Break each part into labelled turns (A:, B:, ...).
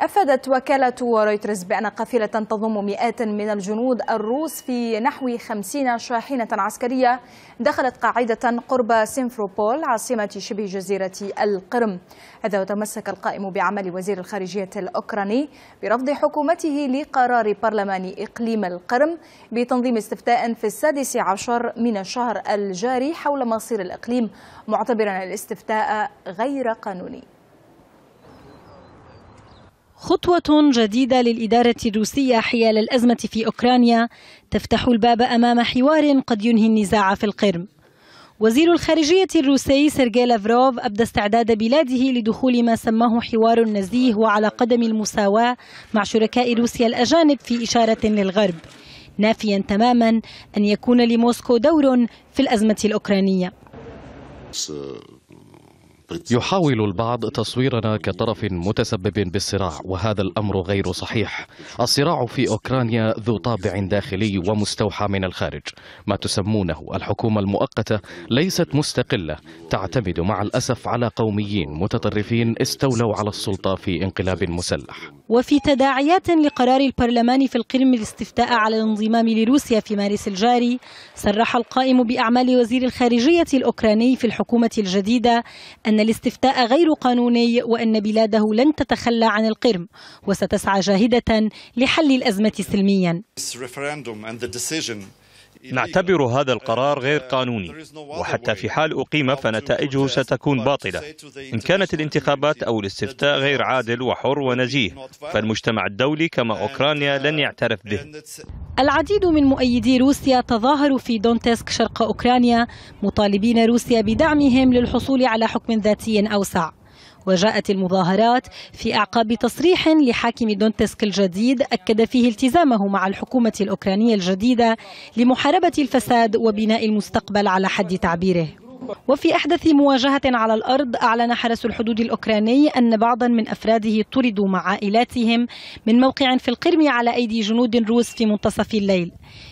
A: أفادت وكالة رويترز بأن قافلة تضم مئات من الجنود الروس في نحو خمسين شاحنة عسكرية دخلت قاعدة قرب سينفروبول عاصمة شبه جزيرة القرم هذا وتمسك القائم بعمل وزير الخارجية الأوكراني برفض حكومته لقرار برلمان إقليم القرم بتنظيم استفتاء في السادس عشر من الشهر الجاري حول مصير الإقليم معتبرا الاستفتاء غير قانوني
B: خطوة جديدة للإدارة الروسية حيال الأزمة في أوكرانيا تفتح الباب أمام حوار قد ينهي النزاع في القرم وزير الخارجية الروسي سيرجي لافروف أبدى استعداد بلاده لدخول ما سماه حوار نزيه وعلى قدم المساواة مع شركاء روسيا الأجانب في إشارة للغرب نافيا تماما أن يكون لموسكو دور في الأزمة الأوكرانية
C: يحاول البعض تصويرنا كطرف متسبب بالصراع وهذا الأمر غير صحيح الصراع في أوكرانيا ذو طابع داخلي ومستوحى من الخارج ما تسمونه الحكومة المؤقتة ليست مستقلة تعتمد مع الأسف على قوميين متطرفين استولوا على السلطة في انقلاب مسلح
B: وفي تداعيات لقرار البرلمان في القرم الاستفتاء على الانضمام لروسيا في مارس الجاري صرح القائم بأعمال وزير الخارجية الأوكراني في الحكومة الجديدة أن أن الاستفتاء غير قانوني وأن بلاده لن تتخلى عن القرم وستسعى جاهدة لحل الأزمة سلميا
D: نعتبر هذا القرار غير قانوني وحتى في حال أقيم فنتائجه ستكون باطلة إن كانت الانتخابات أو الاستفتاء غير عادل وحر ونزيه فالمجتمع الدولي كما أوكرانيا لن يعترف به
B: العديد من مؤيدي روسيا تظاهروا في دونتسك شرق أوكرانيا مطالبين روسيا بدعمهم للحصول على حكم ذاتي أوسع وجاءت المظاهرات في أعقاب تصريح لحاكم دونتسك الجديد أكد فيه التزامه مع الحكومة الأوكرانية الجديدة لمحاربة الفساد وبناء المستقبل على حد تعبيره وفي أحدث مواجهة على الأرض أعلن حرس الحدود الأوكراني أن بعضا من أفراده طردوا مع عائلاتهم من موقع في القرم على أيدي جنود روس في منتصف الليل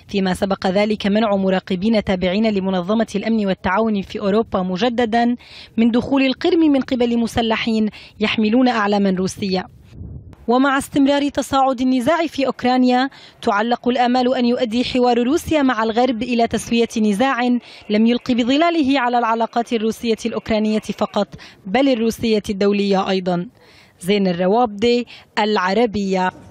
B: فيما سبق ذلك منع مراقبين تابعين لمنظمة الأمن والتعاون في أوروبا مجددا من دخول القرم من قبل مسلحين يحملون أعلاما روسية ومع استمرار تصاعد النزاع في أوكرانيا تعلق الأمال أن يؤدي حوار روسيا مع الغرب إلى تسوية نزاع لم يلقي بظلاله على العلاقات الروسية الأوكرانية فقط بل الروسية الدولية أيضا زين الروابدي العربية